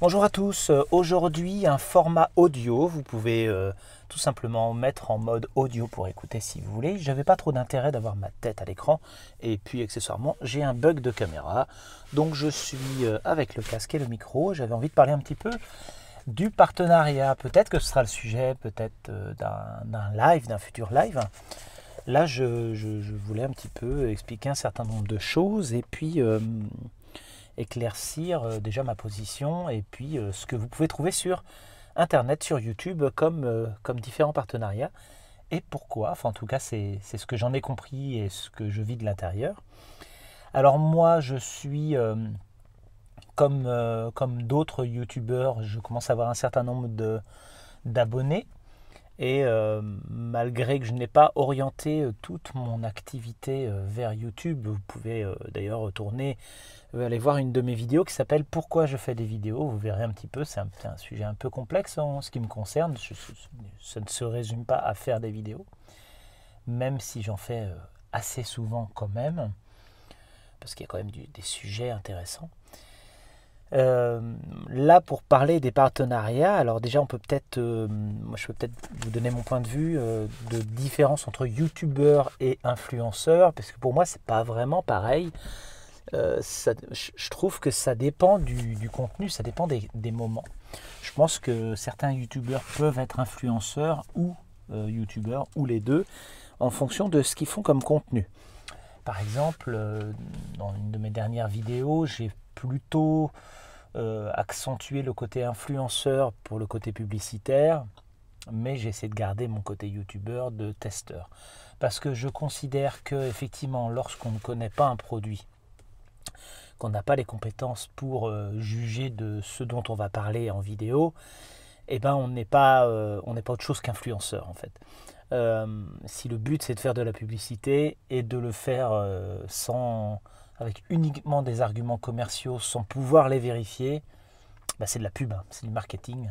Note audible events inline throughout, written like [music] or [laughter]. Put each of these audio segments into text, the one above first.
Bonjour à tous, euh, aujourd'hui un format audio, vous pouvez euh, tout simplement mettre en mode audio pour écouter si vous voulez. J'avais pas trop d'intérêt d'avoir ma tête à l'écran et puis accessoirement j'ai un bug de caméra. Donc je suis euh, avec le casque et le micro, j'avais envie de parler un petit peu du partenariat. Peut-être que ce sera le sujet peut-être d'un live, d'un futur live. Là je, voulais un petit peu expliquer un certain nombre de choses et puis éclaircir euh, déjà ma position et puis euh, ce que vous pouvez trouver sur Internet, sur YouTube, comme, euh, comme différents partenariats. Et pourquoi Enfin, en tout cas, c'est ce que j'en ai compris et ce que je vis de l'intérieur. Alors moi, je suis comme, comme d'autres youtubeurs, je commence à avoir un certain nombre d'abonnés. Et euh, malgré que je n'ai pas orienté euh, toute mon activité euh, vers YouTube, vous pouvez d'ailleurs retourner, aller voir une de mes vidéos qui s'appelle Pourquoi je fais des vidéos. Vous verrez un petit peu, c'est un, sujet un peu complexe en ce qui me concerne. ça ne se résume pas à faire des vidéos, même si j'en fais assez souvent quand même, parce qu'il y a quand même des sujets intéressants. Euh, là, pour parler des partenariats, alors déjà, on peut peut-être, euh, moi, je peux peut-être vous donner mon point de vue euh, de différence entre youtubeur et influenceur, parce que pour moi, c'est pas vraiment pareil. je trouve que ça dépend du, contenu, ça dépend des, des, moments. Je pense que certains youtubeurs peuvent être influenceurs ou youtubeurs ou les deux en fonction de ce qu'ils font comme contenu. Par exemple, dans une de mes dernières vidéos, j'ai plutôt euh, accentuer le côté influenceur pour le côté publicitaire, mais j'essaie de garder mon côté youtubeur de testeur. Parce que je considère que effectivement lorsqu'on ne connaît pas un produit, qu'on n'a pas les compétences pour euh, juger de ce dont on va parler en vidéo, eh ben on n'est pas, euh, on n'est pas autre chose qu'influenceur en fait. si le but c'est de faire de la publicité et de le faire sans, avec uniquement des arguments commerciaux sans pouvoir les vérifier, bah, c'est de la pub, hein, c'est du marketing.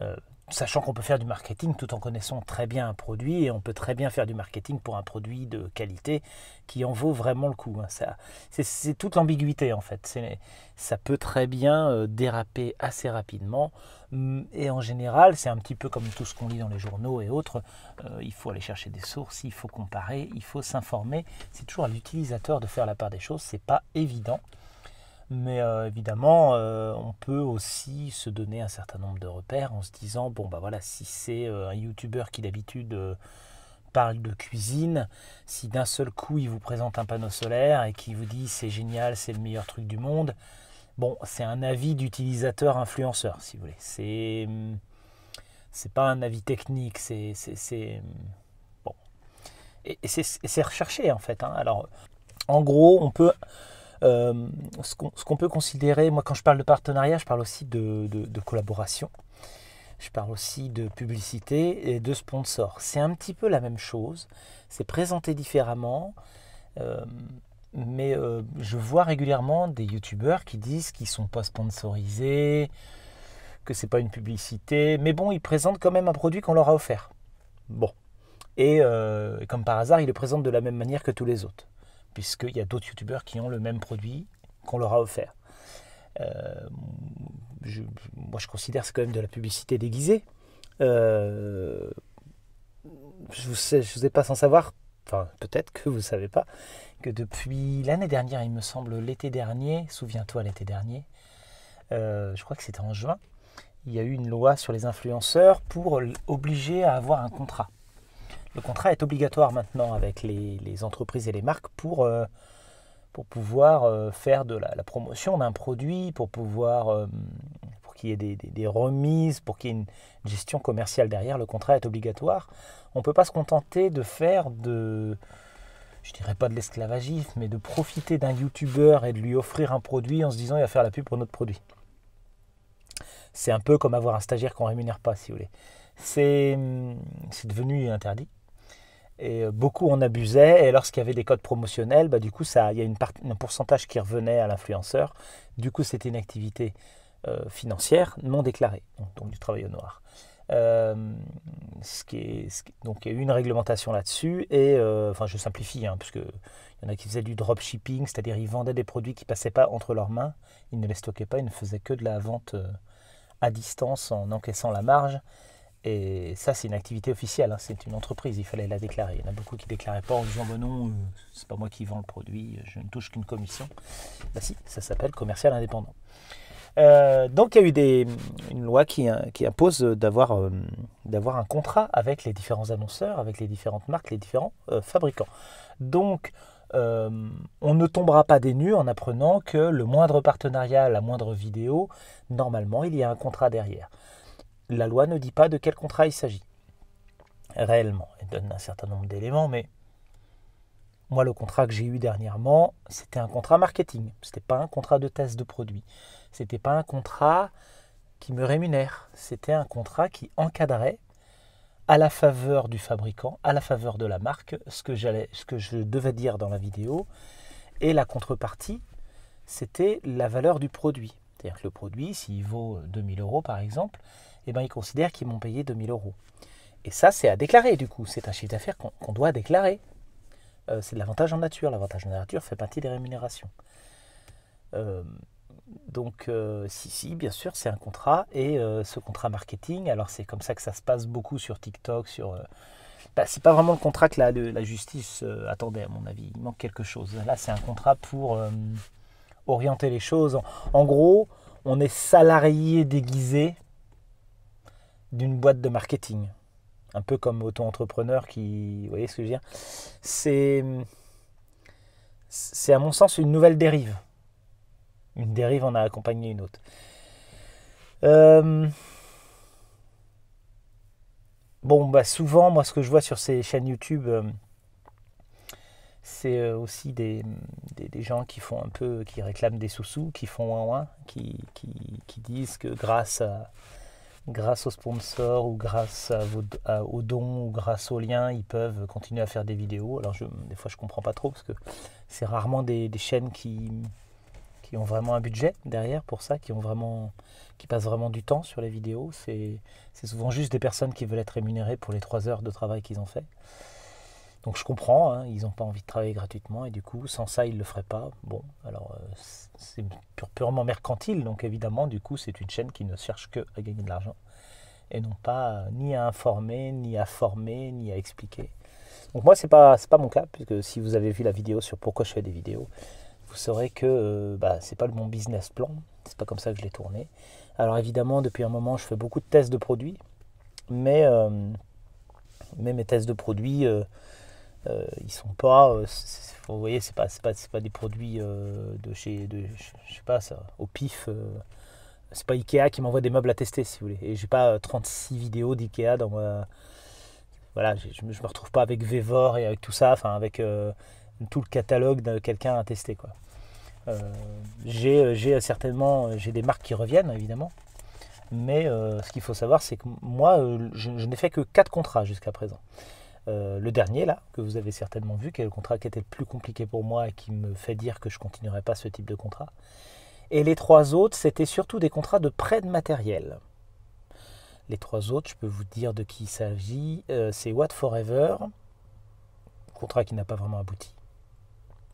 Euh, sachant qu'on peut faire du marketing tout en connaissant très bien un produit et on peut très bien faire du marketing pour un produit de qualité qui en vaut vraiment le coup. Hein. Ça, c'est, toute l'ambiguïté en fait. ça peut très bien euh, déraper assez rapidement hum, et en général, c'est un petit peu comme tout ce qu'on lit dans les journaux et autres. Euh, il faut aller chercher des sources, il faut comparer, il faut s'informer. C'est toujours à l'utilisateur de faire la part des choses. C'est pas évident. Mais euh, évidemment, euh, on peut aussi se donner un certain nombre de repères en se disant bon, bah voilà, si c'est euh, un youtubeur qui d'habitude parle de cuisine, si d'un seul coup il vous présente un panneau solaire et qui vous dit c'est génial, c'est le meilleur truc du monde, bon, c'est un avis d'utilisateur influenceur, si vous voulez. C'est. Hmm, c'est pas un avis technique, c'est. Hmm, bon. Et, c'est recherché en fait. Hein. Alors, en gros, on peut euh, ce qu'on peut considérer, moi quand je parle de partenariat, je parle aussi de, collaboration, je parle aussi de publicité et de sponsor. C'est un petit peu la même chose, c'est présenté différemment, euh, mais euh, je vois régulièrement des youtubeurs qui disent qu'ils ne sont pas sponsorisés, que ce n'est pas une publicité, mais bon, ils présentent quand même un produit qu'on leur a offert. Bon. et comme par hasard, ils le présentent de la même manière que tous les autres puisqu'il y a d'autres youtubeurs qui ont le même produit qu'on leur a offert. Euh, moi, je considère c'est quand même de la publicité déguisée. Euh, je ne vous, ai pas sans savoir, enfin peut-être que vous ne savez pas, que depuis l'année dernière, il me semble l'été dernier, souviens-toi l'été dernier, euh, je crois que c'était en juin, il y a eu une loi sur les influenceurs pour obliger à avoir un contrat. Le contrat est obligatoire maintenant avec les, entreprises et les marques pour, euh, pour pouvoir euh, faire de la, promotion d'un produit, pour pouvoir euh, pour qu'il y ait des, remises, pour qu'il y ait une gestion commerciale derrière. Le contrat est obligatoire. On ne peut pas se contenter de faire de je dirais pas de l'esclavagisme, mais de profiter d'un youtubeur et de lui offrir un produit en se disant il va faire la pub pour notre produit. C'est un peu comme avoir un stagiaire qu'on rémunère pas, si vous voulez. C'est devenu interdit et euh, beaucoup en abusaient. Et lorsqu'il y avait des codes promotionnels, bah, du coup, il y a une un pourcentage qui revenait à l'influenceur. Du coup, c'était une activité euh, financière non déclarée, donc, du travail au noir. Euh, donc il y a eu une réglementation là-dessus et enfin je simplifie hein, parce il y en a qui faisaient du dropshipping, c'est-à-dire ils vendaient des produits qui passaient pas entre leurs mains, ils ne les stockaient pas, ils ne faisaient que de la vente à distance en encaissant la marge. Et ça, c'est une activité officielle, hein. c'est une entreprise, il fallait la déclarer. Il y en a beaucoup qui ne déclaraient pas en disant bon, bah non, euh, c'est pas moi qui vends le produit, euh, je ne touche qu'une commission. Bah si, ça s'appelle commercial indépendant. Euh, donc il y a eu une loi qui, impose d'avoir un contrat avec les différents annonceurs, avec les différentes marques, les différents fabricants. Donc on ne tombera pas des nues en apprenant que le moindre partenariat, la moindre vidéo, normalement il y a un contrat derrière la loi ne dit pas de quel contrat il s'agit. Réellement, elle donne un certain nombre d'éléments, mais moi, le contrat que j'ai eu dernièrement, c'était un contrat marketing. Ce n'était pas un contrat de test de produit. Ce n'était pas un contrat qui me rémunère. C'était un contrat qui encadrait à la faveur du fabricant, à la faveur de la marque, ce que, j'allais, ce que je devais dire dans la vidéo. Et la contrepartie, c'était la valeur du produit. C'est-à-dire que le produit, s'il vaut 2000 euros par exemple, eh ben, ils considèrent qu'ils m'ont payé 2000 euros. Et ça, c'est à déclarer du coup. C'est un chiffre d'affaires qu'on doit déclarer. Euh, c'est de l'avantage en nature. L'avantage en nature fait partie des rémunérations. Euh, donc, euh, si, si, bien sûr, c'est un contrat. Et ce contrat marketing, alors c'est comme ça que ça se passe beaucoup sur TikTok, sur. Bah, c'est pas vraiment le contrat que la, la justice attendait, à mon avis. Il manque quelque chose. Là, c'est un contrat pour orienter les choses. en gros, on est salarié déguisé d'une boîte de marketing. Un peu comme auto-entrepreneur qui. Vous voyez ce que je veux dire C'est. C'est à mon sens une nouvelle dérive. Une dérive en a accompagné une autre. Euh, bon, bah souvent, moi, ce que je vois sur ces chaînes YouTube, euh, c'est euh, aussi des, gens qui font un peu, qui réclament des sous-sous, qui font un, ou qui, qui disent que grâce à grâce aux sponsors ou grâce aux dons ou grâce aux liens, ils peuvent continuer à faire des vidéos. Alors je, des fois je comprends pas trop parce que c'est rarement des, chaînes qui, qui, ont vraiment un budget derrière pour ça, qui ont vraiment qui passent vraiment du temps sur les vidéos. C'est souvent juste des personnes qui veulent être rémunérées pour les trois heures de travail qu'ils ont fait. Donc je comprends, hein, ils n'ont pas envie de travailler gratuitement et du coup, sans ça, ils ne le feraient pas. Bon, alors euh, c'est purement mercantile, donc évidemment, du coup, c'est une chaîne qui ne cherche que à gagner de l'argent et non pas euh, ni à informer, ni à former, ni à expliquer. Donc moi, ce n'est pas, pas mon cas, puisque si vous avez vu la vidéo sur pourquoi je fais des vidéos, vous saurez que euh, bah, ce n'est pas le bon business plan, c'est pas comme ça que je l'ai tourné. Alors évidemment, depuis un moment, je fais beaucoup de tests de produits, mais, mais mes tests de produits... Euh, ils sont pas, euh, vous voyez, c'est pas, pas, pas, des produits euh, de chez, de, je sais pas au pif. Euh, c'est pas Ikea qui m'envoie des meubles à tester, si vous voulez. Et j'ai pas 36 vidéos d'Ikea dans voilà, je, me retrouve pas avec Vevor et avec tout ça, enfin avec tout le catalogue de quelqu'un à tester quoi. j'ai certainement j'ai des marques qui reviennent évidemment, mais ce qu'il faut savoir c'est que moi je, je n'ai fait que 4 contrats jusqu'à présent. Euh, le dernier, là, que vous avez certainement vu, qui est le contrat qui était le plus compliqué pour moi et qui me fait dire que je ne continuerai pas ce type de contrat. Et les trois autres, c'était surtout des contrats de prêt de matériel. Les trois autres, je peux vous dire de qui il s'agit. Euh, c'est What Forever, contrat qui n'a pas vraiment abouti.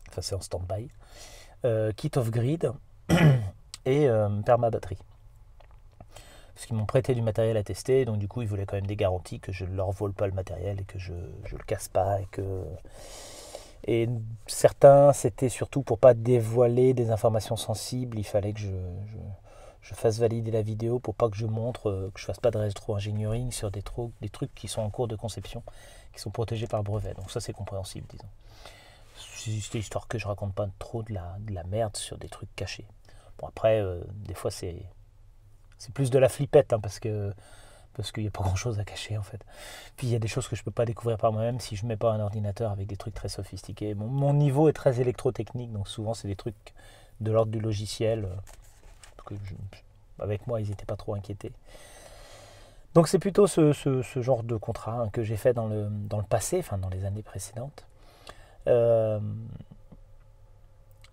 Enfin, c'est en stand-by. Euh, Kit of Grid [clears throat] et Perma Batterie parce qu'ils m'ont prêté du matériel à tester, donc du coup ils voulaient quand même des garanties que je ne leur vole pas le matériel et que je ne le casse pas et que et certains c'était surtout pour pas dévoiler des informations sensibles, il fallait que je, fasse valider la vidéo pour pas que je montre euh, que je fasse pas de rétro-engineering sur des, des trucs qui sont en cours de conception, qui sont protégés par brevet. Donc ça c'est compréhensible disons. C'est juste histoire que je raconte pas trop de la, merde sur des trucs cachés. Bon après euh, des fois c'est c'est plus de la flippette, hein, parce que parce qu'il n'y a pas grand chose à cacher en fait. Puis il y a des choses que je ne peux pas découvrir par moi-même si je ne mets pas un ordinateur avec des trucs très sophistiqués. Mon, niveau est très électrotechnique, donc souvent c'est des trucs de l'ordre du logiciel. Euh, avec moi, ils n'étaient pas trop inquiétés. Donc c'est plutôt ce, genre de contrat hein, que j'ai fait dans le, dans le passé, enfin dans les années précédentes. Euh,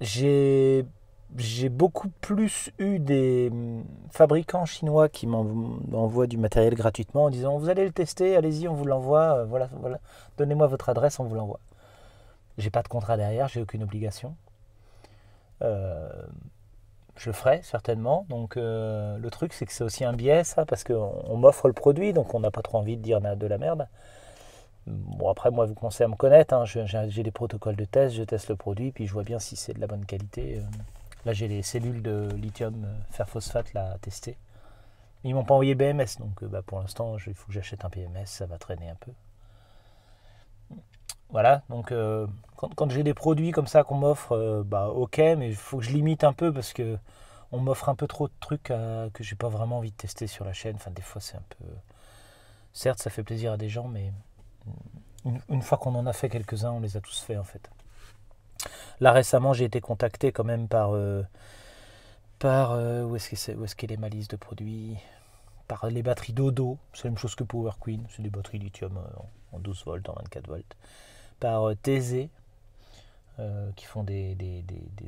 j'ai j'ai beaucoup plus eu des hum, fabricants chinois qui m'envoient du matériel gratuitement en disant vous allez le tester, allez-y, on vous l'envoie, euh, voilà, voilà, donnez-moi votre adresse, on vous l'envoie. J'ai pas de contrat derrière, j'ai aucune obligation. Euh, je le ferai certainement. Donc euh, le truc c'est que c'est aussi un biais ça, parce qu'on m'offre le produit, donc on n'a pas trop envie de dire de la merde. Bon après moi vous commencez à me connaître, hein. j'ai des protocoles de test, je teste le produit, puis je vois bien si c'est de la bonne qualité. Là, j'ai les cellules de lithium euh, fer phosphate là, à tester. Ils m'ont pas envoyé BMS, donc euh, bah, pour l'instant, il faut que j'achète un BMS. ça va traîner un peu. Voilà, donc euh, quand, j'ai des produits comme ça qu'on m'offre, bah ok, mais il faut que je limite un peu parce que on m'offre un peu trop de trucs que que j'ai pas vraiment envie de tester sur la chaîne. Enfin, des fois, c'est un peu. Certes, ça fait plaisir à des gens, mais une, une fois qu'on en a fait quelques-uns, on les a tous faits en fait. Là récemment, j'ai été contacté quand même par. Euh, par euh, où est-ce que c'est, est les de produits Par les batteries Dodo, c'est la même chose que Power Queen, c'est des batteries lithium euh, en 12 volts, en 24 volts. Par TZ, qui font des,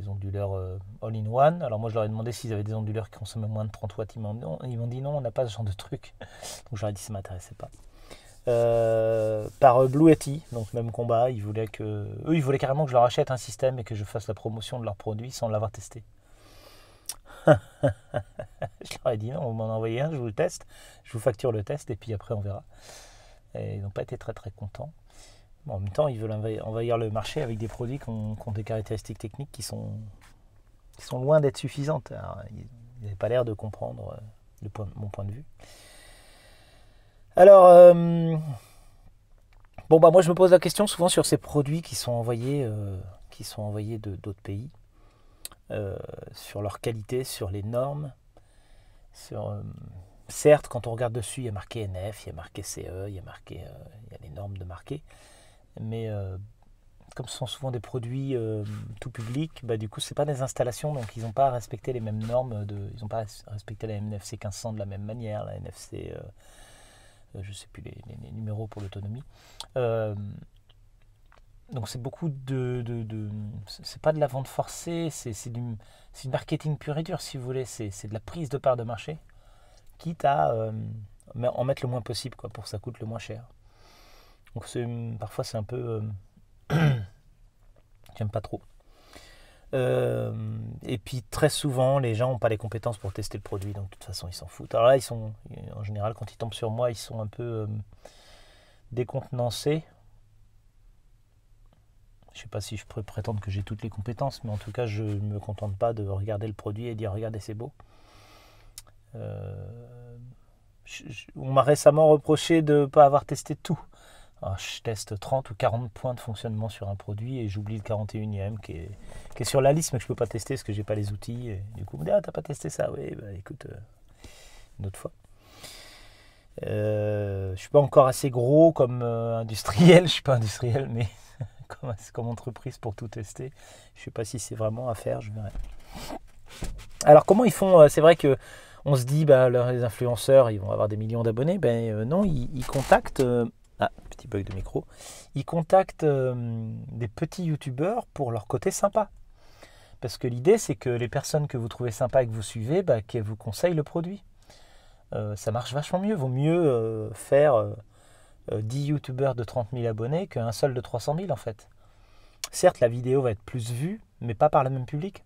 onduleurs all-in-one. Alors moi je leur ai demandé s'ils avaient des onduleurs qui consommaient moins de 30 watts. Ils m'ont, dit non, on n'a pas ce genre de truc. [laughs] Donc j'aurais dit ça ne m'intéressait pas. Euh, par euh, Blue donc même combat. Ils voulaient que, eux, ils voulaient carrément que je leur achète un système et que je fasse la promotion de leurs produits sans l'avoir testé. [laughs] je leur ai dit non, vous m'en envoyez un, je vous le teste, je vous facture le test et puis après on verra. Et ils n'ont pas été très très contents. en même temps, ils veulent envahir le marché avec des produits qui ont, des caractéristiques techniques qui sont, qui sont loin d'être suffisantes. ils n'avaient pas l'air de comprendre euh, mon point de vue. Alors, euh, bon, bah moi je me pose la question souvent sur ces produits qui sont envoyés, euh, qui sont envoyés de d'autres pays, euh, sur leur qualité, sur les normes. Sur, certes, quand on regarde dessus, il y a marqué NF, il y a marqué CE, il y a marqué, les normes de marqué, mais comme ce sont souvent des produits tout public, bah, du coup, ce pas des installations, donc ils n'ont pas respecté les mêmes normes, de, ils n'ont pas respecté la NFC 1500 de la même manière, la NFC euh, je ne sais plus les, numéros pour l'autonomie. Euh, donc c'est beaucoup de, de, c'est pas de la vente forcée, c'est du, marketing pur et dur si vous voulez, c'est de la prise de part de marché, quitte à euh, en mettre le moins possible quoi, pour que ça coûte le moins cher. Donc parfois c'est un peu, [clears throat] j'aime pas trop. Euh, et puis très souvent, les gens n'ont pas les compétences pour tester le produit, donc de toute façon, ils s'en foutent. Alors là, ils sont, en général, quand ils tombent sur moi, ils sont un peu euh, décontenancés. Je ne sais pas si je peux prétendre que j'ai toutes les compétences, mais en tout cas, je ne me contente pas de regarder le produit et dire regardez, c'est beau. Euh, on m'a récemment reproché de ne pas avoir testé tout je teste 30 ou 40 points de fonctionnement sur un produit et j'oublie le 41e qui est, est, sur la liste mais je ne peux pas tester parce que j'ai pas les outils. du coup, on me dit Ah, t'as pas testé ça Oui, bah, écoute, euh, une autre fois. Euh, je ne suis pas encore assez gros comme euh, industriel, [laughs] je ne suis pas industriel, mais [laughs] comme, entreprise pour tout tester. Je ne sais pas si c'est vraiment à faire, je verrai. Alors, comment ils font C'est vrai que on se dit, bah, les influenceurs, ils vont avoir des millions d'abonnés. Ben non, ils contactent ah, petit bug de micro. Ils contactent euh, des petits youtubeurs pour leur côté sympa. Parce que l'idée, c'est que les personnes que vous trouvez sympa et que vous suivez, bah, qu'elles vous conseillent le produit. Euh, ça marche vachement mieux. Vaut mieux euh, faire 10 youtubeurs de 30 000 abonnés qu'un seul de 300 000 en fait. Certes, la vidéo va être plus vue, mais pas par le même public.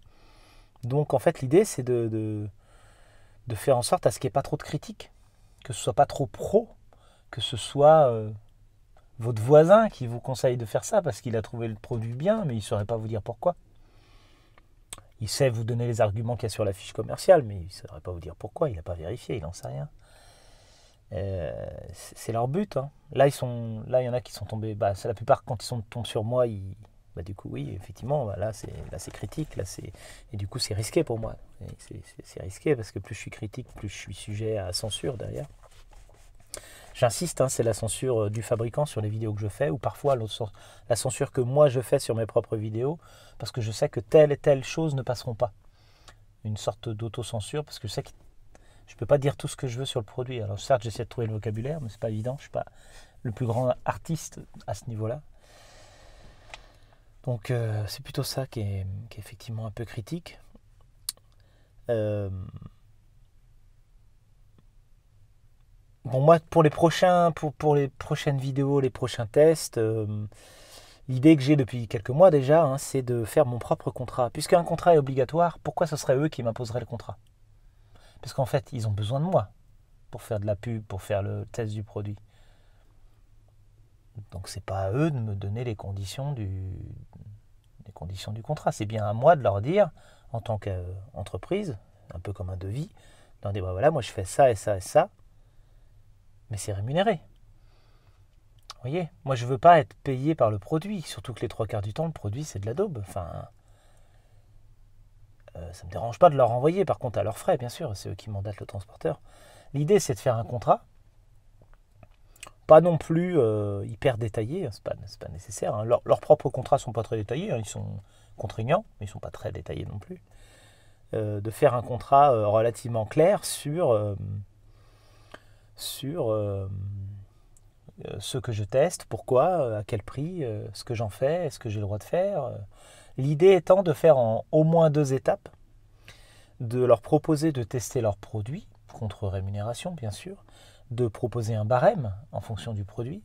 Donc en fait, l'idée, c'est de, de, faire en sorte à ce qu'il n'y ait pas trop de critiques, que ce soit pas trop pro, que ce soit votre voisin qui vous conseille de faire ça parce qu'il a trouvé le produit bien, mais il ne saurait pas vous dire pourquoi. Il sait vous donner les arguments qu'il y a sur la fiche commerciale, mais il ne saurait pas vous dire pourquoi, il n'a pas vérifié, il n'en sait rien. Euh, c'est leur but. Hein. Là, il y en a qui sont tombés. Bah, la plupart, quand ils sont, tombés sur moi, ils, bah, du coup, oui, effectivement, bah, là, c'est critique. Là, et du coup, c'est risqué pour moi. C'est risqué parce que plus je suis critique, plus je suis sujet à censure derrière. J'insiste, hein, c'est la censure euh, du fabricant sur les vidéos que je fais, ou parfois la censure que moi je fais sur mes propres vidéos, parce que je sais que telle et telle chose ne passeront pas. Une sorte d'auto-censure, parce que je sais que je ne peux pas dire tout ce que je veux sur le produit. Alors certes, j'essaie de trouver le vocabulaire, mais c'est pas évident, je ne suis pas le plus grand artiste à ce niveau-là. Donc euh, c'est plutôt ça qui est, effectivement un peu critique. Euh, Bon, moi, pour les, prochains, pour, pour les prochaines vidéos, les prochains tests, euh, l'idée que j'ai depuis quelques mois déjà, hein, c'est de faire mon propre contrat. Puisqu'un contrat est obligatoire, pourquoi ce serait eux qui m'imposeraient le contrat Parce qu'en fait, ils ont besoin de moi pour faire de la pub, pour faire le test du produit. Donc c'est pas à eux de me donner les conditions du, les conditions du contrat. C'est bien à moi de leur dire, en tant qu'entreprise, un peu comme un devis, d'en dire, bah voilà, moi je fais ça et ça et ça, mais c'est rémunéré. Vous voyez, moi je ne veux pas être payé par le produit, surtout que les trois quarts du temps, le produit c'est de la daube. Enfin, euh, ça ne me dérange pas de leur envoyer, par contre à leurs frais, bien sûr, c'est eux qui mandatent le transporteur. L'idée c'est de faire un contrat, pas non plus euh, hyper détaillé, hein, c'est pas, pas nécessaire. Hein. leurs propres contrats sont pas très détaillés, hein. ils sont contraignants, mais ils sont pas très détaillés non plus. Euh, de faire un contrat relativement clair sur sur euh, euh, ce que je teste, pourquoi, euh, à quel prix, ce que j'en fais, ce que j'ai le droit de faire. L'idée étant de faire en au moins deux étapes, de leur proposer de tester leurs produits, contre rémunération bien sûr, de proposer un barème en fonction du produit,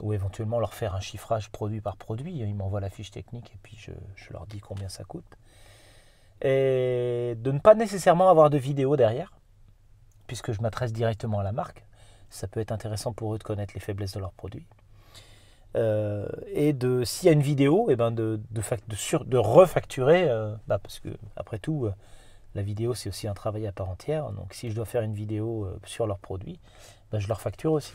ou éventuellement leur faire un chiffrage produit par produit. Ils m'envoient la fiche technique et puis je, leur dis combien ça coûte. Et de ne pas nécessairement avoir de vidéo derrière, puisque je m'adresse directement à la marque, ça peut être intéressant pour eux de connaître les faiblesses de leurs produits. Euh, et de s'il y a une vidéo, eh ben de, refacturer, euh, bah, parce que après tout, euh, la vidéo c'est aussi un travail à part entière. Donc si je dois faire une vidéo sur leurs produits, bah, je leur facture aussi.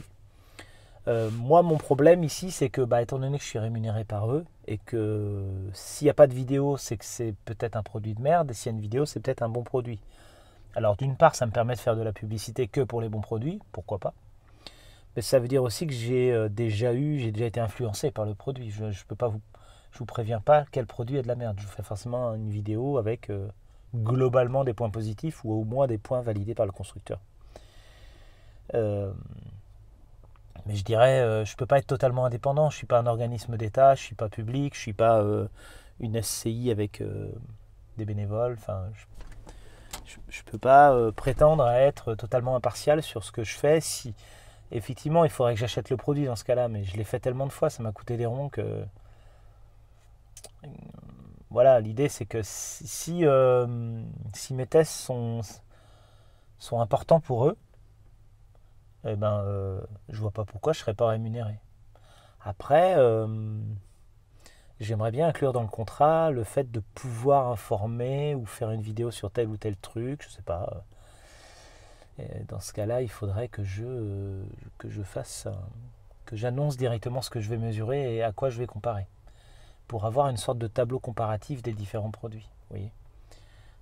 moi, mon problème ici, c'est que, bah, étant donné que je suis rémunéré par eux, et que s'il n'y a pas de vidéo, c'est que c'est peut-être un produit de merde, et s'il y a une vidéo, c'est peut-être un bon produit. Alors d'une part, ça me permet de faire de la publicité que pour les bons produits, pourquoi pas. Mais ça veut dire aussi que j'ai euh, déjà eu, j'ai déjà été influencé par le produit. Je, ne peux pas vous, je vous préviens pas quel produit est de la merde. Je vous fais forcément une vidéo avec euh, globalement des points positifs ou au moins des points validés par le constructeur. Euh, mais je dirais, je peux pas être totalement indépendant. Je ne suis pas un organisme d'État, je ne suis pas public, je ne suis pas une SCI avec des bénévoles. Enfin, je ne peux pas euh, prétendre à être totalement impartial sur ce que je fais si effectivement il faudrait que j'achète le produit dans ce cas-là, mais je l'ai fait tellement de fois, ça m'a coûté des ronds que voilà, l'idée c'est que si, si euh, mes tests sont, sont importants pour eux, eh ben, euh, je vois pas pourquoi je ne serais pas rémunéré. Après, j'aimerais bien inclure dans le contrat le fait de pouvoir informer ou faire une vidéo sur tel ou tel truc, je sais pas. dans ce cas-là, il faudrait que je, que je fasse, que j'annonce directement ce que je vais mesurer et à quoi je vais comparer, pour avoir une sorte de tableau comparatif des différents produits. Vous voyez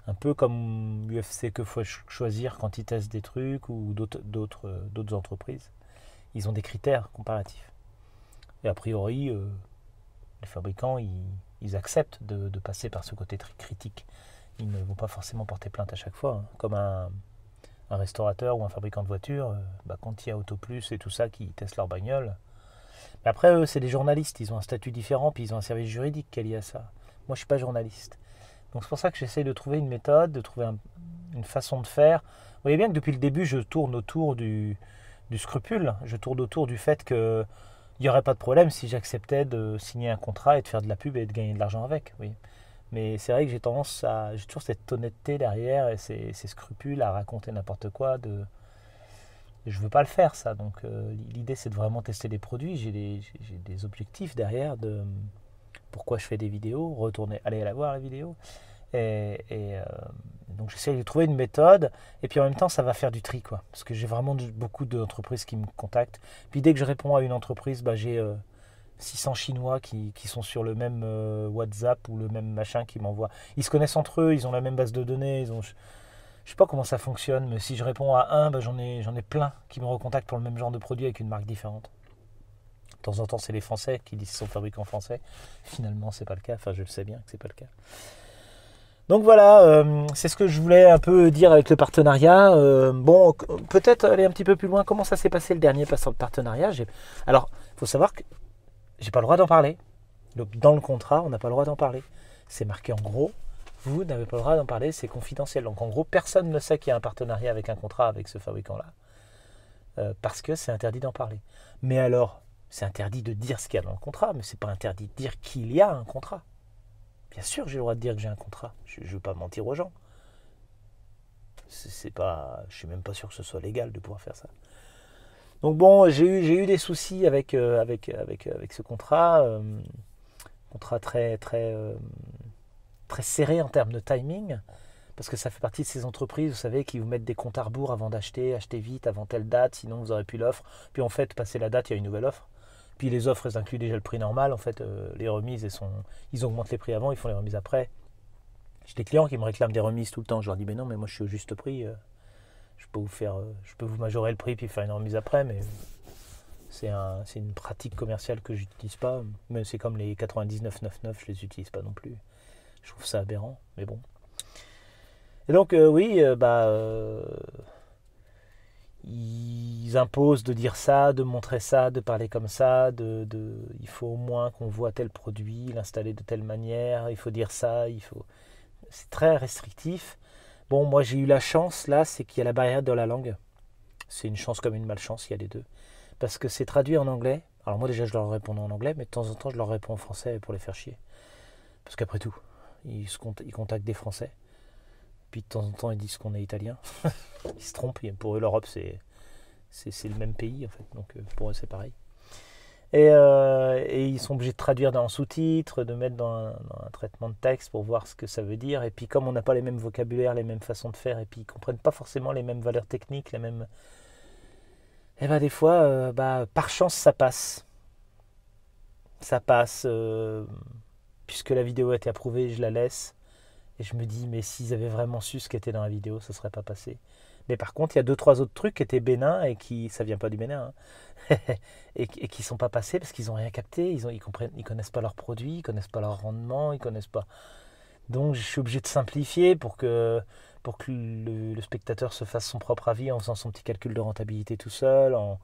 un peu comme UFC que faut choisir quand ils testent des trucs ou d'autres entreprises. Ils ont des critères comparatifs. Et a priori, euh, les fabricants, ils, acceptent de, passer par ce côté très critique. Ils ne vont pas forcément porter plainte à chaque fois. Hein. Comme un, restaurateur ou un fabricant de voitures, euh, bah, quand il y a AutoPlus et tout ça qui testent leur bagnole. Mais après, eux, c'est des journalistes, ils ont un statut différent, puis ils ont un service juridique qui est lié à ça. Moi, je ne suis pas journaliste. Donc c'est pour ça que j'essaie de trouver une méthode, de trouver une façon de faire. Vous voyez bien que depuis le début, je tourne autour du, du scrupule, je tourne autour du fait que il n'y aurait pas de problème si j'acceptais de signer un contrat et de faire de la pub et de gagner de l'argent avec, oui. Mais c'est vrai que j'ai tendance à. J'ai toujours cette honnêteté derrière et ces, scrupules à raconter n'importe quoi. De, je veux pas le faire, ça. Donc euh, l'idée, c'est de vraiment tester les produits. J'ai des, objectifs derrière de pourquoi je fais des vidéos, retourner, aller la voir la vidéo. Et, euh, donc j'essaie de trouver une méthode. Et puis en même temps, ça va faire du tri, quoi. Parce que j'ai vraiment beaucoup d'entreprises qui me contactent. Puis dès que je réponds à une entreprise, bah, j'ai 600 euh, Chinois qui, sont sur le même euh, WhatsApp ou le même machin qui m'envoient. Ils se connaissent entre eux, ils ont la même base de données, ils ont... Je sais pas comment ça fonctionne, mais si je réponds à un, bah, j'en ai, plein qui me recontactent pour le même genre de produit avec une marque différente. De temps en temps, c'est les Français qui disent qu'ils sont fabriqués en français. Finalement, c'est pas le cas. Enfin, je sais bien que c'est pas le cas. Donc voilà, euh, c'est ce que je voulais un peu dire avec le partenariat. Euh, bon, peut-être aller un petit peu plus loin. Comment ça s'est passé le dernier partenariat Alors, il faut savoir que j'ai pas le droit d'en parler. Donc, dans le contrat, on n'a pas le droit d'en parler. C'est marqué en gros. Vous n'avez pas le droit d'en parler, c'est confidentiel. Donc en gros, personne ne sait qu'il y a un partenariat avec un contrat avec ce fabricant-là. Euh, parce que c'est interdit d'en parler. Mais alors, c'est interdit de dire ce qu'il y a dans le contrat, mais c'est pas interdit de dire qu'il y a un contrat. Bien sûr, j'ai le droit de dire que j'ai un contrat. Je ne veux pas mentir aux gens. C'est pas, je suis même pas sûr que ce soit légal de pouvoir faire ça. Donc bon, j'ai eu, eu, des soucis avec, euh, avec, avec, euh, avec ce contrat. Euh, contrat très, très, très serré en termes de timing. Parce que ça fait partie de ces entreprises, vous savez, qui vous mettent des comptes à rebours avant d'acheter, acheter vite, avant telle date, sinon vous n'aurez plus l'offre. Puis en fait, passer la date, il y a une nouvelle offre. Puis les offres, elles incluent déjà le prix normal. En fait, euh, les remises, elles sont, ils augmentent les prix avant, ils font les remises après. J'ai des clients qui me réclament des remises tout le temps. Je leur dis, mais non, mais moi je suis au juste prix. Euh, je peux vous faire, euh, je peux vous majorer le prix puis faire une remise après, mais c'est un, une pratique commerciale que j'utilise pas. Mais c'est comme les 99,99, je les utilise pas non plus. Je trouve ça aberrant, mais bon. Et donc oui, bah, impose de dire ça, de montrer ça, de parler comme ça, de, il faut au moins qu'on voit tel produit, l'installer de telle manière, il faut dire ça, il faut. C'est très restrictif. Bon, moi j'ai eu la chance là, c'est qu'il y a la barrière de la langue. C'est une chance comme une malchance, il y a les deux. Parce que c'est traduit en anglais. Alors moi déjà je leur réponds en anglais, mais de temps en temps je leur réponds en français pour les faire chier. Parce qu'après tout, se ils contactent des Français. Puis de temps en temps ils disent qu'on est italien. [laughs] ils se trompent, pour eux l'Europe c'est c'est le même pays en fait, donc euh, pour eux c'est pareil. Euh, et, ils sont obligés de traduire dans sous-titres, de mettre dans un, traitement de texte pour voir ce que ça veut dire. Et puis comme on n'a pas les mêmes vocabulaires, les mêmes façons de faire, et puis ils comprennent pas forcément les mêmes valeurs techniques, les mêmes... Et eh ben des fois, euh, bah, par chance, ça passe. Ça passe. puisque la vidéo a été approuvée, je la laisse. Et je me dis, mais s'ils avaient vraiment su ce qui était dans la vidéo, ça ne serait pas passé. Mais par contre, il y a deux, trois autres trucs qui étaient bénins et qui, ça vient pas du Bénin, hein. [laughs] et, et, qui sont pas passés parce qu'ils n'ont rien capté, ils, ne ils, comprennent, ils connaissent pas leurs produits, ils connaissent pas leur rendement, ils connaissent pas. Donc je suis obligé de simplifier pour que, pour que le, spectateur se fasse son propre avis en faisant son petit calcul de rentabilité tout seul, en,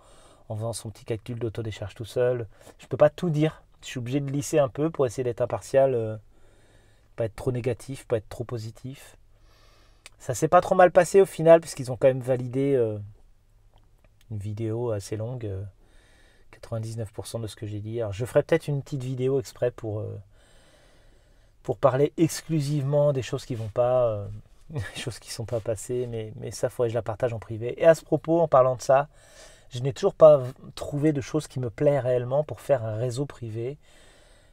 faisant son petit calcul d'autodécharge tout seul. Je ne peux pas tout dire. Je suis obligé de lisser un peu pour essayer d'être impartial, euh, pas être trop négatif, pas être trop positif. Ça s'est pas trop mal passé au final, puisqu'ils ont quand même validé euh, une vidéo assez longue, 99% euh, de ce que j'ai dit. je ferai peut-être une petite vidéo exprès pour, euh, pour parler exclusivement des choses qui vont pas, [laughs] des choses qui sont pas passées, mais, mais ça, faudrait que je la partage en privé. Et à ce propos, en parlant de ça, je n'ai toujours pas trouvé de choses qui me plaît réellement pour faire un réseau privé.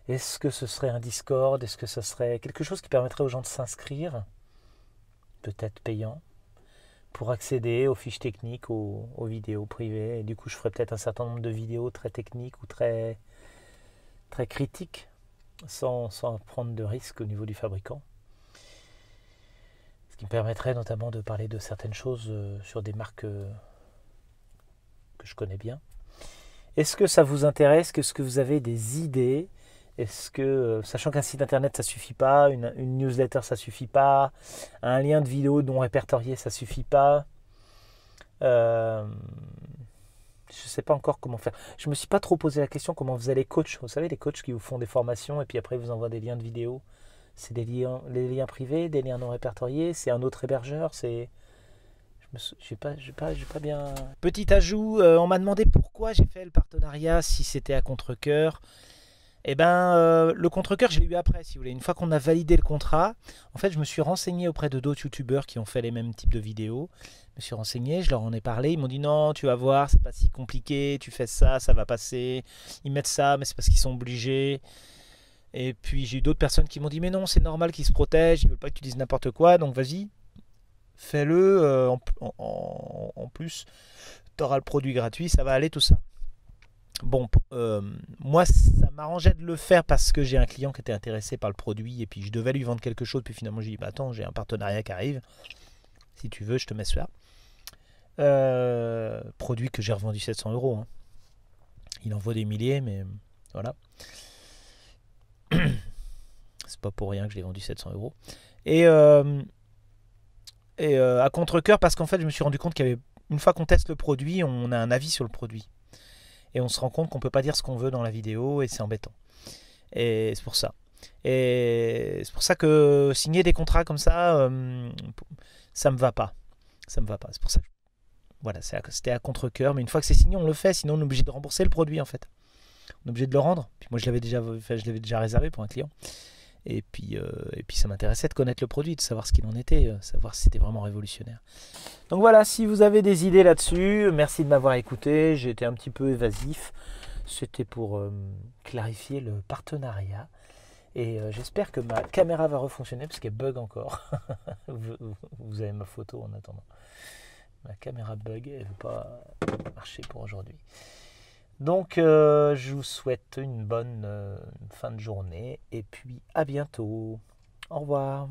Est-ce que ce serait un Discord Est-ce que ce serait quelque chose qui permettrait aux gens de s'inscrire peut-être payant pour accéder aux fiches techniques, aux, vidéos privées. Et du coup, je ferai peut-être un certain nombre de vidéos très techniques ou très, très critiques, sans, sans prendre de risques au niveau du fabricant. Ce qui me permettrait notamment de parler de certaines choses euh, sur des marques euh, que je connais bien. Est-ce que ça vous intéresse Est-ce que vous avez des idées est-ce que, sachant qu'un site internet ça suffit pas, une, newsletter ça suffit pas, un lien de vidéo non répertorié ça suffit pas, Je euh, je sais pas encore comment faire. Je me suis pas trop posé la question comment vous allez coach. Vous savez, les coachs qui vous font des formations et puis après vous envoient des liens de vidéo. C'est des liens, les liens privés, des liens non répertoriés, c'est un autre hébergeur, c'est. pas, pas, pas bien. Petit ajout, euh, on m'a demandé pourquoi j'ai fait le partenariat, si c'était à contre-coeur. Et eh ben, euh, le contre-cœur, je l'ai eu après, si vous voulez. Une fois qu'on a validé le contrat, en fait, je me suis renseigné auprès de d'autres youtubeurs qui ont fait les mêmes types de vidéos. Je me suis renseigné, je leur en ai parlé. Ils m'ont dit non, tu vas voir, c'est pas si compliqué, tu fais ça, ça va passer. Ils mettent ça, mais c'est parce qu'ils sont obligés. Et puis j'ai eu d'autres personnes qui m'ont dit mais non, c'est normal qu'ils se protègent, ils veulent pas que tu dises n'importe quoi, donc vas-y, fais-le. Euh, en, en, plus, tu auras le produit gratuit, ça va aller tout ça bon, euh, moi, ça m'arrangeait de le faire parce que j'ai un client qui était intéressé par le produit et puis je devais lui vendre quelque chose. Puis finalement, j'ai dit, bah, attends, j'ai un partenariat qui arrive. Si tu veux, je te mets cela. Euh, produit que j'ai revendu 700 euros. Hein. Il en vaut des milliers, mais voilà. [clears throat] C'est pas pour rien que je l'ai vendu 700 euros. Et, euh, et à contre-coeur, parce qu'en fait, je me suis rendu compte qu'il y avait une fois qu'on teste le produit, on a un avis sur le produit et on se rend compte qu'on peut pas dire ce qu'on veut dans la vidéo et c'est embêtant. Et c'est pour ça. Et c'est pour ça que signer des contrats comme ça, euh, ça me va pas. Ça me va pas. C'est pour ça. Que... Voilà, c'était à contre cœur mais une fois que c'est signé, on le fait, sinon on est obligé de rembourser le produit en fait. On est obligé de le rendre. Puis moi, je l'avais déjà, je l'avais déjà réservé pour un client. Et puis, euh, et puis ça m'intéressait de connaître le produit, de savoir ce qu'il en était, euh, savoir si c'était vraiment révolutionnaire. Donc voilà, si vous avez des idées là-dessus, merci de m'avoir écouté. J'ai été un petit peu évasif. C'était pour euh, clarifier le partenariat. Et j'espère que ma caméra va refonctionner parce qu'elle bug encore. [laughs] vous, avez ma photo en attendant. Ma caméra bug, elle ne veut pas marcher pour aujourd'hui. Donc euh, je vous souhaite une bonne euh, fin de journée et puis à bientôt. Au revoir.